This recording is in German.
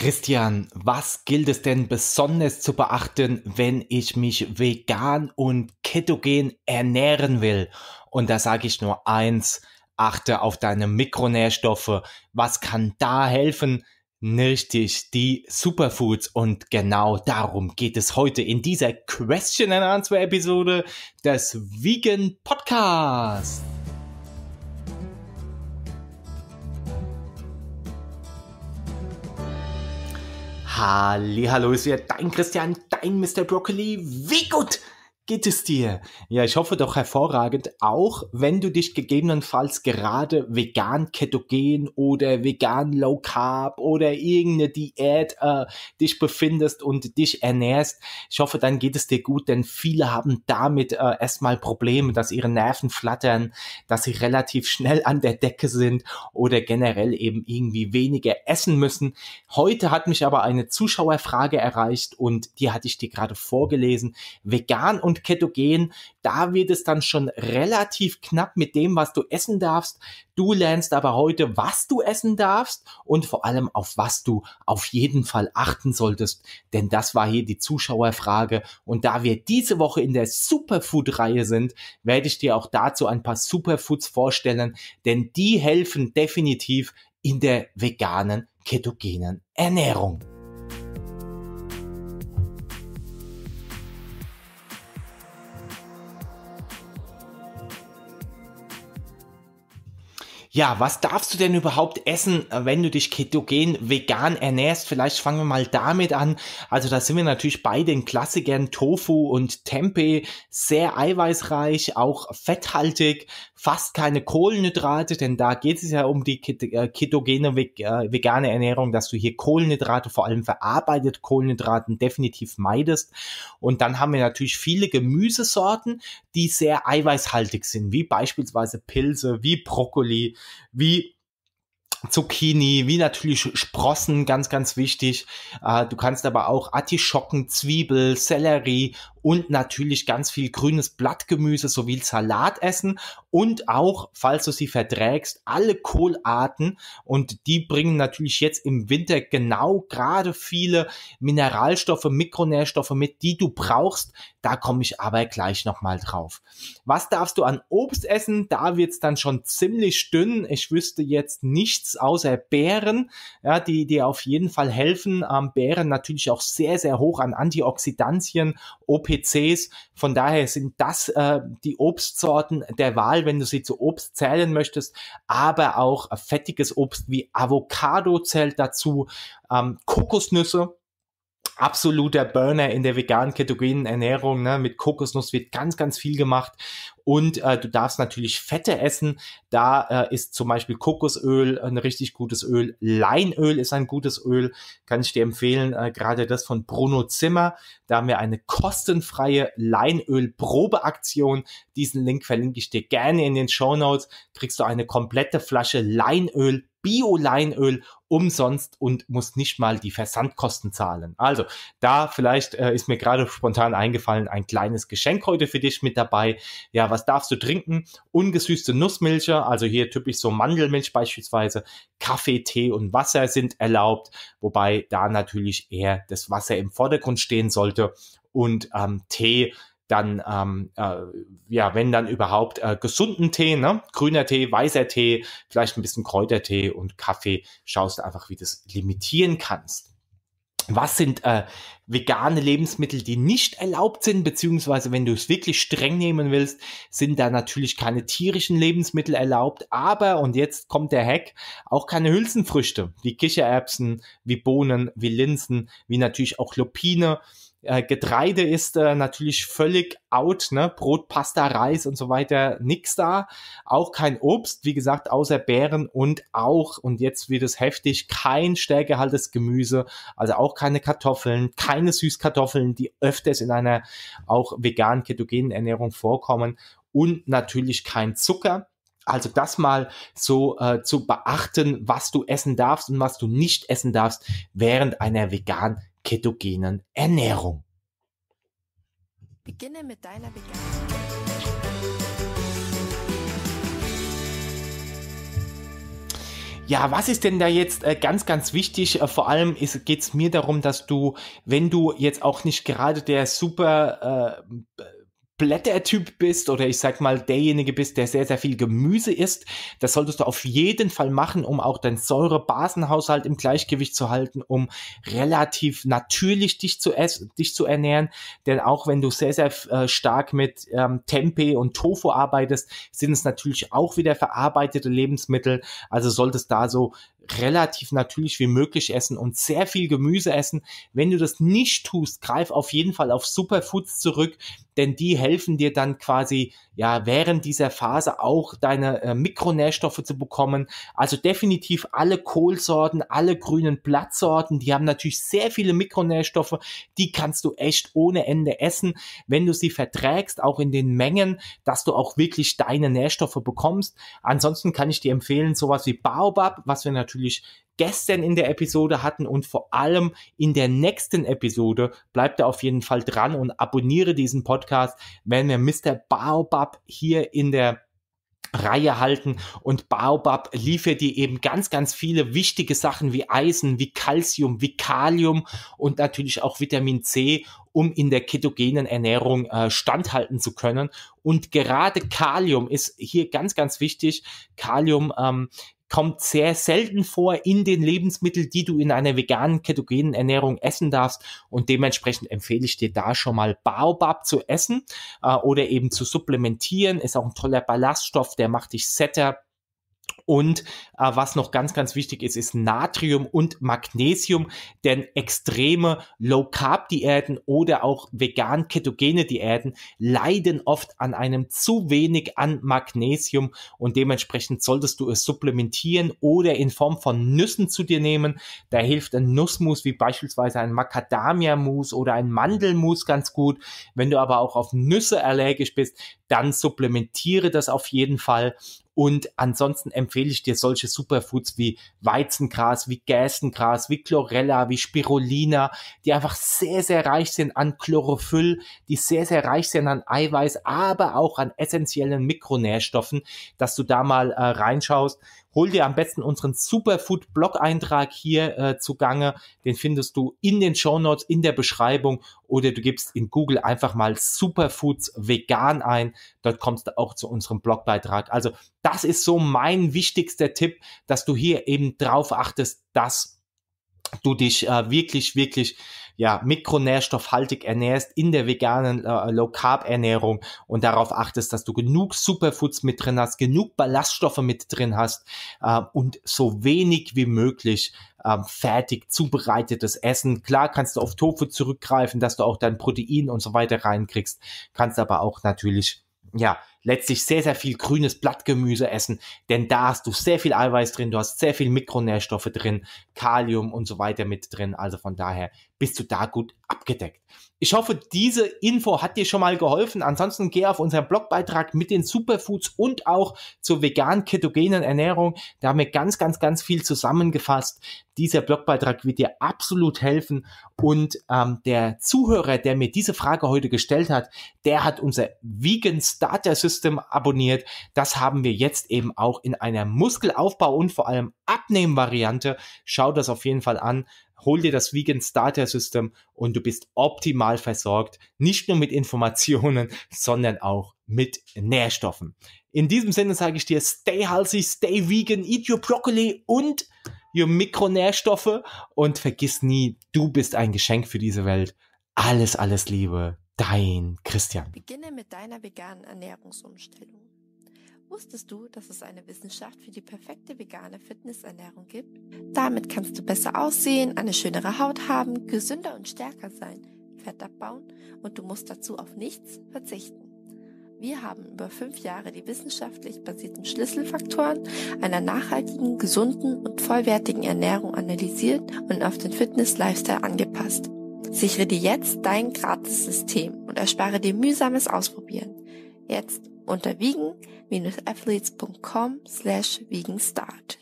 Christian, was gilt es denn besonders zu beachten, wenn ich mich vegan und ketogen ernähren will? Und da sage ich nur eins, achte auf deine Mikronährstoffe. Was kann da helfen? Richtig, die Superfoods. Und genau darum geht es heute in dieser Question and Answer Episode des Vegan Podcasts. Hallo ist wieder dein Christian, dein Mr. Broccoli. Wie gut! geht es dir? Ja, ich hoffe doch hervorragend, auch wenn du dich gegebenenfalls gerade vegan, ketogen oder vegan low carb oder irgendeine Diät äh, dich befindest und dich ernährst. Ich hoffe, dann geht es dir gut, denn viele haben damit äh, erstmal Probleme, dass ihre Nerven flattern, dass sie relativ schnell an der Decke sind oder generell eben irgendwie weniger essen müssen. Heute hat mich aber eine Zuschauerfrage erreicht und die hatte ich dir gerade vorgelesen. Vegan und ketogen. Da wird es dann schon relativ knapp mit dem, was du essen darfst. Du lernst aber heute, was du essen darfst und vor allem auf was du auf jeden Fall achten solltest. Denn das war hier die Zuschauerfrage. Und da wir diese Woche in der Superfood-Reihe sind, werde ich dir auch dazu ein paar Superfoods vorstellen, denn die helfen definitiv in der veganen, ketogenen Ernährung. Ja, was darfst du denn überhaupt essen, äh, wenn du dich ketogen vegan ernährst? Vielleicht fangen wir mal damit an. Also da sind wir natürlich bei den Klassikern Tofu und Tempeh. Sehr eiweißreich, auch fetthaltig, fast keine Kohlenhydrate, denn da geht es ja um die äh, ketogene äh, vegane Ernährung, dass du hier Kohlenhydrate, vor allem verarbeitet Kohlenhydraten definitiv meidest. Und dann haben wir natürlich viele Gemüsesorten, die sehr eiweißhaltig sind, wie beispielsweise Pilze, wie Brokkoli, wie Zucchini, wie natürlich Sprossen, ganz, ganz wichtig. Äh, du kannst aber auch Artischocken, Zwiebel, Sellerie und natürlich ganz viel grünes Blattgemüse sowie Salat essen und auch, falls du sie verträgst, alle Kohlarten und die bringen natürlich jetzt im Winter genau gerade viele Mineralstoffe, Mikronährstoffe mit, die du brauchst. Da komme ich aber gleich nochmal drauf. Was darfst du an Obst essen? Da wird's dann schon ziemlich dünn. Ich wüsste jetzt nichts außer Beeren, ja, die dir auf jeden Fall helfen. Ähm, Beeren natürlich auch sehr, sehr hoch an Antioxidantien, OP PCs. Von daher sind das äh, die Obstsorten der Wahl, wenn du sie zu Obst zählen möchtest. Aber auch fettiges Obst wie Avocado zählt dazu, ähm, Kokosnüsse, absoluter Burner in der veganen ketogenen Ernährung. Ne? Mit Kokosnuss wird ganz, ganz viel gemacht. Und äh, du darfst natürlich Fette essen. Da äh, ist zum Beispiel Kokosöl ein richtig gutes Öl. Leinöl ist ein gutes Öl. Kann ich dir empfehlen. Äh, gerade das von Bruno Zimmer. Da haben wir eine kostenfreie Leinöl-Probeaktion. Diesen Link verlinke ich dir gerne in den Show Notes. Kriegst du eine komplette Flasche Leinöl Bio-Leinöl umsonst und muss nicht mal die Versandkosten zahlen. Also da vielleicht äh, ist mir gerade spontan eingefallen, ein kleines Geschenk heute für dich mit dabei. Ja, was darfst du trinken? Ungesüßte Nussmilche, also hier typisch so Mandelmilch beispielsweise, Kaffee, Tee und Wasser sind erlaubt, wobei da natürlich eher das Wasser im Vordergrund stehen sollte und ähm, Tee dann, ähm, äh, ja, wenn dann überhaupt äh, gesunden Tee, ne? grüner Tee, weißer Tee, vielleicht ein bisschen Kräutertee und Kaffee, schaust du einfach, wie du das limitieren kannst was sind äh, vegane Lebensmittel, die nicht erlaubt sind, beziehungsweise wenn du es wirklich streng nehmen willst, sind da natürlich keine tierischen Lebensmittel erlaubt, aber, und jetzt kommt der Hack, auch keine Hülsenfrüchte, wie Kichererbsen, wie Bohnen, wie Linsen, wie natürlich auch Lupine, äh, Getreide ist äh, natürlich völlig out, ne? Brot, Pasta, Reis und so weiter, nix da. Auch kein Obst, wie gesagt, außer Beeren und auch, und jetzt wird es heftig, kein stärkehaltes Gemüse, also auch keine Kartoffeln, keine Süßkartoffeln, die öfters in einer auch vegan ketogenen Ernährung vorkommen und natürlich kein Zucker. Also das mal so äh, zu beachten, was du essen darfst und was du nicht essen darfst während einer vegan ketogenen Ernährung. Beginne mit deiner Begabung. Ja, was ist denn da jetzt äh, ganz, ganz wichtig? Äh, vor allem geht es mir darum, dass du, wenn du jetzt auch nicht gerade der super äh, Blättertyp bist oder ich sag mal derjenige bist, der sehr, sehr viel Gemüse isst, das solltest du auf jeden Fall machen, um auch deinen Säurebasenhaushalt im Gleichgewicht zu halten, um relativ natürlich dich zu, essen, dich zu ernähren. Denn auch wenn du sehr, sehr äh, stark mit ähm, Tempeh und Tofu arbeitest, sind es natürlich auch wieder verarbeitete Lebensmittel. Also solltest da so relativ natürlich wie möglich essen und sehr viel Gemüse essen. Wenn du das nicht tust, greif auf jeden Fall auf Superfoods zurück, denn die helfen dir dann quasi ja, während dieser Phase auch deine äh, Mikronährstoffe zu bekommen. Also definitiv alle Kohlsorten, alle grünen Blattsorten, die haben natürlich sehr viele Mikronährstoffe. Die kannst du echt ohne Ende essen, wenn du sie verträgst, auch in den Mengen, dass du auch wirklich deine Nährstoffe bekommst. Ansonsten kann ich dir empfehlen, sowas wie Baobab, was wir natürlich gestern in der Episode hatten und vor allem in der nächsten Episode. Bleibt da auf jeden Fall dran und abonniere diesen Podcast, wenn wir Mr. Baobab hier in der Reihe halten und Baobab liefert dir eben ganz, ganz viele wichtige Sachen wie Eisen, wie Calcium, wie Kalium und natürlich auch Vitamin C, um in der ketogenen Ernährung äh, standhalten zu können. Und gerade Kalium ist hier ganz, ganz wichtig. Kalium ähm, kommt sehr selten vor in den Lebensmitteln, die du in einer veganen, ketogenen Ernährung essen darfst. Und dementsprechend empfehle ich dir da schon mal Baobab zu essen äh, oder eben zu supplementieren. Ist auch ein toller Ballaststoff, der macht dich setter, und äh, was noch ganz, ganz wichtig ist, ist Natrium und Magnesium, denn extreme Low-Carb-Diäten oder auch vegan-ketogene Diäten leiden oft an einem zu wenig an Magnesium und dementsprechend solltest du es supplementieren oder in Form von Nüssen zu dir nehmen. Da hilft ein Nussmus wie beispielsweise ein Macadamia-Mus oder ein Mandelmus ganz gut. Wenn du aber auch auf Nüsse allergisch bist, dann supplementiere das auf jeden Fall und ansonsten empfehle ich dir solche Superfoods wie Weizengras, wie Gästengras, wie Chlorella, wie Spirulina, die einfach sehr, sehr reich sind an Chlorophyll, die sehr, sehr reich sind an Eiweiß, aber auch an essentiellen Mikronährstoffen, dass du da mal äh, reinschaust hol dir am besten unseren Superfood-Blog-Eintrag hier äh, zugange. Den findest du in den Show Notes, in der Beschreibung oder du gibst in Google einfach mal Superfoods vegan ein. Dort kommst du auch zu unserem Blogbeitrag. Also das ist so mein wichtigster Tipp, dass du hier eben drauf achtest, dass du dich äh, wirklich, wirklich ja, mikronährstoffhaltig ernährst in der veganen äh, Low-Carb-Ernährung und darauf achtest, dass du genug Superfoods mit drin hast, genug Ballaststoffe mit drin hast äh, und so wenig wie möglich äh, fertig zubereitetes Essen. Klar kannst du auf Tofu zurückgreifen, dass du auch dein Protein und so weiter reinkriegst, kannst aber auch natürlich ja, letztlich sehr, sehr viel grünes Blattgemüse essen, denn da hast du sehr viel Eiweiß drin, du hast sehr viel Mikronährstoffe drin, Kalium und so weiter mit drin. Also von daher bist du da gut abgedeckt. Ich hoffe, diese Info hat dir schon mal geholfen. Ansonsten geh auf unseren Blogbeitrag mit den Superfoods und auch zur vegan ketogenen Ernährung. Da haben wir ganz, ganz, ganz viel zusammengefasst. Dieser Blogbeitrag wird dir absolut helfen. Und ähm, der Zuhörer, der mir diese Frage heute gestellt hat, der hat unser Vegan Starter System System abonniert, das haben wir jetzt eben auch in einer Muskelaufbau- und vor allem Abnehmen-Variante. Schau das auf jeden Fall an. Hol dir das Vegan Starter System und du bist optimal versorgt. Nicht nur mit Informationen, sondern auch mit Nährstoffen. In diesem Sinne sage ich dir, stay healthy, stay vegan, eat your broccoli und your Mikronährstoffe und vergiss nie, du bist ein Geschenk für diese Welt. Alles, alles Liebe dein Christian. Beginne mit deiner veganen Ernährungsumstellung. Wusstest du, dass es eine Wissenschaft für die perfekte vegane Fitnessernährung gibt? Damit kannst du besser aussehen, eine schönere Haut haben, gesünder und stärker sein, Fett abbauen und du musst dazu auf nichts verzichten. Wir haben über fünf Jahre die wissenschaftlich basierten Schlüsselfaktoren einer nachhaltigen, gesunden und vollwertigen Ernährung analysiert und auf den Fitness-Lifestyle angepasst. Sichere dir jetzt dein gratis System und erspare dir mühsames Ausprobieren. Jetzt unter wiegen-athletes.com slash wiegenstart.